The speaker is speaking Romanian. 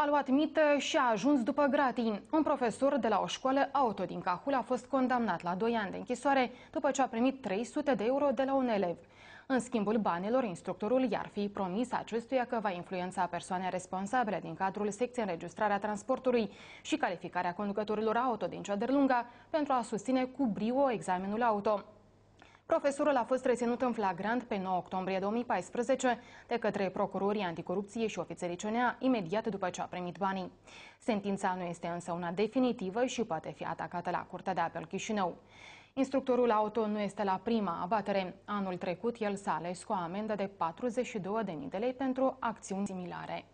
A luat mită și a ajuns după gratii. Un profesor de la o școală auto din Cahul a fost condamnat la 2 ani de închisoare după ce a primit 300 de euro de la un elev. În schimbul banilor, instructorul i-ar fi promis acestuia că va influența persoane responsabile din cadrul secției înregistrarea transportului și calificarea conducătorilor auto din cea lunga pentru a susține cu brio examenul auto. Profesorul a fost reținut în flagrant pe 9 octombrie 2014 de către procurorii anticorupție și ofițerii CNA imediat după ce a primit banii. Sentința nu este însă una definitivă și poate fi atacată la Curtea de Apel Chișinău. Instructorul auto nu este la prima abatere. Anul trecut el s-a ales cu o amendă de 42.000 de lei pentru acțiuni similare.